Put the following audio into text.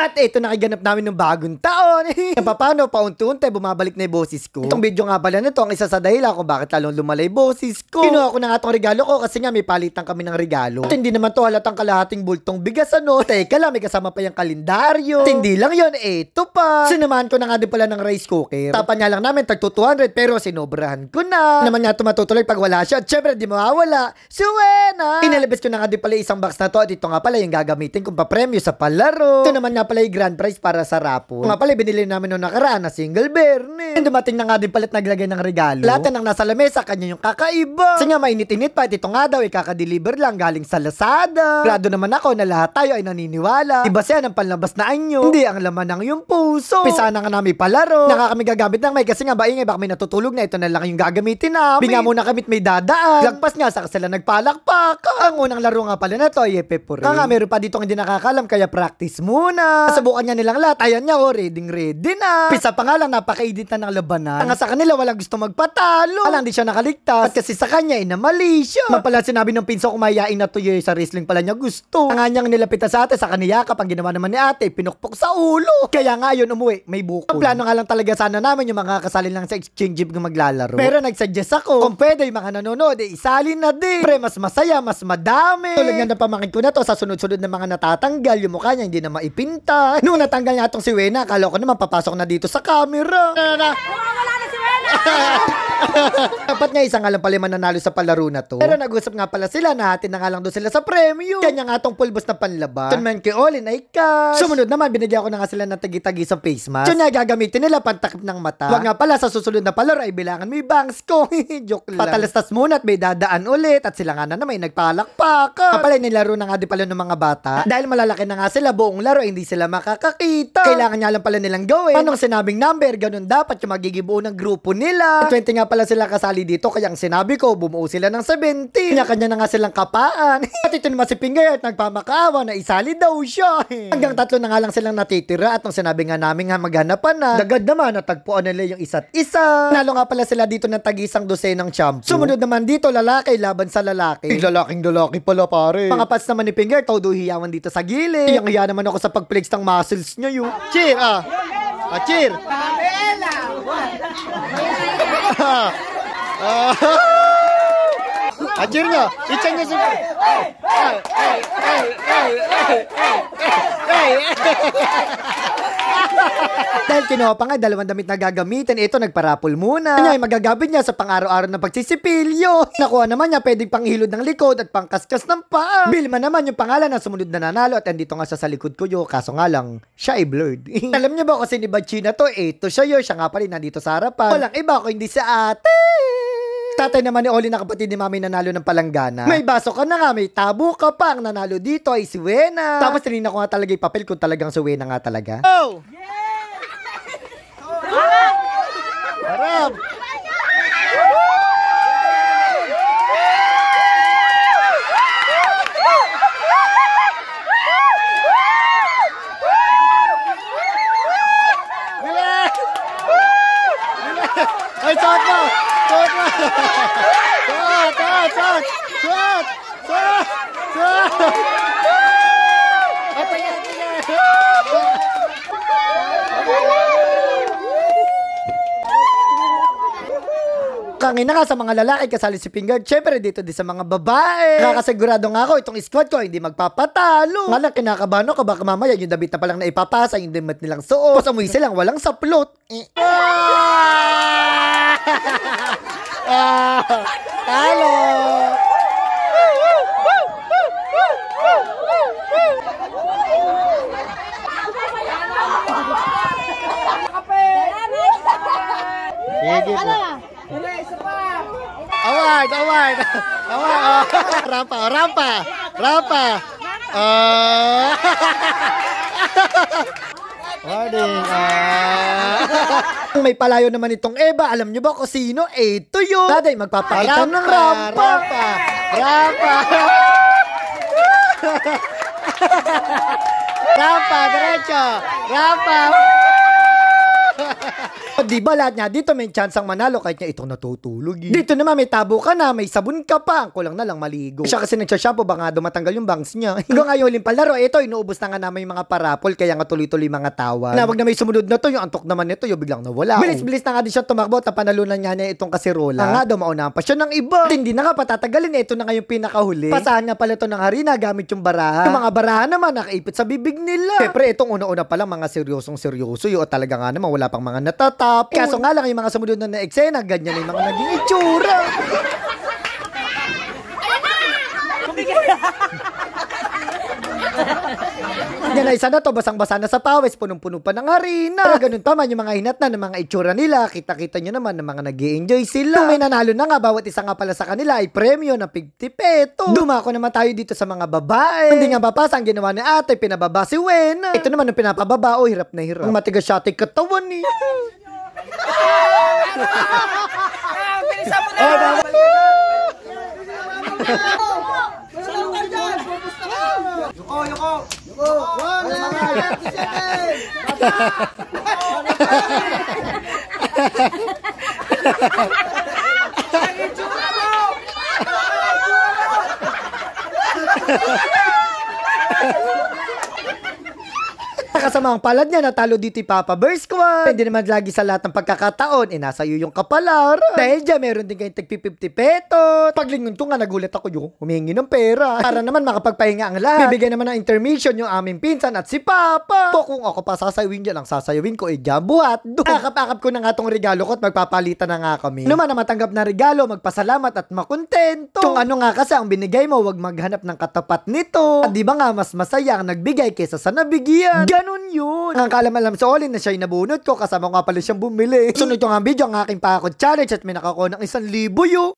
At ito nakiganap namin ng bagong taon. Paano paunti-unti bumabalik na yung boses ko. Itong video nga pala na to, ang isa sa dahilan kung bakit lalong lumalay boses ko. Kinuha ko na nga tong regalo ko kasi nga may palitan kami ng regalo. At hindi naman to halatang kalahating bultong bigas ano. Teka lang, may kasama pa yung kalendaryo. At hindi lang yon eto pa. Sinamahan ko na nga din pala ng rice cooker. Tapan nga lang namin tag 200 pero sinobrahan ko na. Naman nga tumatutuloy pag wala siya. At syempre di mawawala. Suwena! Eh, Inalabas ko na nga din pala isang box na to at ito nga pala yung gagamitin kong papremyo sa palaro. Ito naman nga pala yung grand prize para sa raffle. Nga pala, binili namin noong nakaraan na single berne. And dumating na nga din palit naglagay ng regalo. Lahat na nang nasa lamesa, kanya yung kakaiba. Kasi nga, mainit-init pa. Ito nga daw, ikakadeliver eh, lang galing sa Lazada. Grado naman ako na lahat tayo ay naniniwala. Iba siya ng palabas na anyo. Hindi ang laman ng yung puso. Pisa na nga namin palaro. Naka kami ng may kasi nga baingay. Baka may natutulog na ito na lang yung gagamitin namin. Binga muna kamit may dadaan. Lagpas nga sa sila nagpalakpak. Ang unang laro nga pala na to ay Epe Pure. Kaya nga, meron pa dito hindi nakakalam kaya practice muna. Subukan niya nilang lahat. Ayan niya, oh, ready ready na. Pisa pa nga lang, napakaidit na ng labanan. Tanga sa kanila, walang gusto magpatalo. Alang hindi siya nakaligtas. At kasi sa kanya, inamali eh, siya. Mapala sinabi ng pinso kumayain na tuyo eh, sa wrestling pala niya gusto. Tanga niyang nilapitan sa ate, sa kaniya kapag ginawa naman ni ate, pinukpok sa ulo. Kaya nga yun, umuwi, may bukol. Ang plano nga lang talaga sana namin yung mga kasali lang sa exchange jeep na maglalaro. Pero nagsuggest ako, kung pwede yung mga nanonood, eh, isali na din. Pre, mas masaya, mas madami. Tulad nga na pamangkin ko na to sa sunod-sunod na mga natatanggal, yung mukha niya hindi na maipinta kita. Nung natanggal niya tong si Wena, akala ko naman papasok na dito sa camera. Wala na si Wena! Dapat nga isang nga lang pala yung mananalo sa palaro na to. Pero nag-usap nga pala sila na atin na nga lang doon sila sa premyo. Kanya nga tong pulbos na panlaba. Tunman kay Olin ay cash. Sumunod naman, binigyan ko na nga sila ng tagi-tagi sa face mask. So na gagamitin nila pantakip ng mata. Huwag nga pala sa susunod na palaro ay bilangan may yung bangs ko. Joke lang. Patalastas muna at may dadaan ulit at sila nga na may nagpalakpak. Kapalay nilaro na nga di pala ng mga bata. Dahil malalaki na nga sila buong laro hindi sila makakakita. Kailangan nga lang pala nilang gawin. Anong sinabing number, ganun dapat yung magigibuo ng grupo nila. 20 nga pala sila kasali dito kaya ang sinabi ko, bumuo sila ng 70. Kanya-kanya na nga silang kapaan. at ito naman si Pingay at nagpamakaawa na isali daw siya. Hanggang tatlo na nga lang silang natitira at nung sinabi nga namin nga maghanapan na, dagad naman natagpuan nila yung isa't isa. Nalo nga pala sila dito ng tagisang dosenang shampoo. Sumunod naman dito, lalaki laban sa lalaki. Yung lalaking lalaki pala pare. Mga pats naman ni Pingay, todo hiyawan dito sa gilid. Iyang hiya naman ako sa pag ng muscles niya yun. Cheer ah! Ah, cheer! Pamela! А дерня, и тянет. Okay. Dahil kinuha pa nga dalawang damit na gagamitin, ito nagparapol muna. Kanya ay magagabit niya sa pang-araw-araw na pagsisipilyo. Nakuha naman niya pwedeng panghilod ng likod at pangkaskas ng paa. Bilma naman yung pangalan ng sumunod na nanalo at andito nga siya sa likod ko yun. Kaso nga lang, siya ay blurred. Alam niyo ba kasi ni Bachina to, ito eh, siya yun. Siya nga pa rin nandito sa harapan. Walang iba kung hindi sa ate tatay naman ni Oli na kapatid ni Mami nanalo ng palanggana. May baso ka na nga, may tabo ka pa. Ang nanalo dito ay si Wena. Tapos tinignan ko nga talaga yung papel kung talagang si Wena nga talaga. Oh! Yeah! Harap! Tangin na nga sa mga lalaki, kasali si Pingard. Siyempre, dito din sa mga babae. Nakakasigurado nga ako, itong squad ko, hindi magpapatalo. Nga lang, kinakabahan ako, baka mamaya yung damit na palang na ipapasa, yung damit nilang suot. Tapos amuwi silang walang saplot. Eh. ah! Talo! Ah! Sige po. Award, award. Award. Oh. Rampa, oh, rampa. Rampa. Oh. Warning. Oh. May palayo naman itong Eva. Alam niyo ba kung sino? Ito yun. Daday, magpapakita ng rampa. Rampa. Rampa. rampa, derecho. Rampa. Rampa di ba lahat niya dito may chance ang manalo kahit niya itong natutulog. Eh. Dito naman may tabo ka na, may sabon ka pa, ang kulang na lang maligo. Siya kasi nagsashapo baka dumatanggal yung bangs niya. Hanggang ngayon huling palaro, ito inuubos na nga namin yung mga parapol kaya nga tuloy-tuloy mga tawa. Na wag na may sumunod na to, yung antok naman nito, yung biglang nawala. Bilis-bilis na nga din siya tumakbo, tapanalunan niya niya itong kasirola. Ang nga daw maunahan pa siya ng iba. At hindi na nga patatagalin, ito na nga yung pinakahuli. Pasahan nga pala to ng harina gamit yung baraha. Yung mga baraha naman nakaipit sa bibig nila. Siyempre, itong una-una pa lang mga seryosong seryoso, yung talaga nga naman wala pang mga natatawa kahapon. Kaso nga lang, yung mga sumunod na na-eksena, ganyan yung mga naging itsura. Ano Yan ay sana na to, basang-basa na sa pawis, punong-puno pa ng harina. Ganun pa man yung mga hinat na ng mga itsura nila, kita-kita nyo naman ng mga nag enjoy sila. Kung may nanalo na nga, bawat isa nga pala sa kanila ay premyo na 50 peto. Dumako naman tayo dito sa mga babae. Hindi nga babasa ang ginawa ni ate, pinababa si Wen. Ito naman ang pinapababa, oh hirap na hirap. Ang matigas siya ating katawan ni. Eh. Oh, mo na! Oh, tama! Yuko, yuko! Yuko! One, two, seven! Bata! sa kasamang palad niya, natalo dito yung Papa Bear Squad. Hindi naman lagi sa lahat ng pagkakataon, eh nasa iyo yung kapalar. Dahil dyan, meron din kayong tagpi 50 petot. Paglingon ko nga, nagulat ako yung humingi ng pera. Para naman makapagpahinga ang lahat. Bibigyan naman ng intermission yung aming pinsan at si Papa. So kung ako pa sasayawin dyan, ang sasayawin ko ay eh, jumbo at do. Akap-akap ko na nga tong regalo ko at magpapalitan na nga kami. Naman na matanggap na regalo, magpasalamat at makontento. Kung ano nga kasi ang binigay mo, wag maghanap ng katapat nito. At di ba nga, mas masaya ang nagbigay kaysa sa nabigyan. Ganun ganun yun. Ang ah, kalam-alam sa Olin na siya'y nabunot ko kasama nga pala siyang bumili. Sunod ko nga video ang aking pakakot challenge at may nakakuha ng isang libo yun.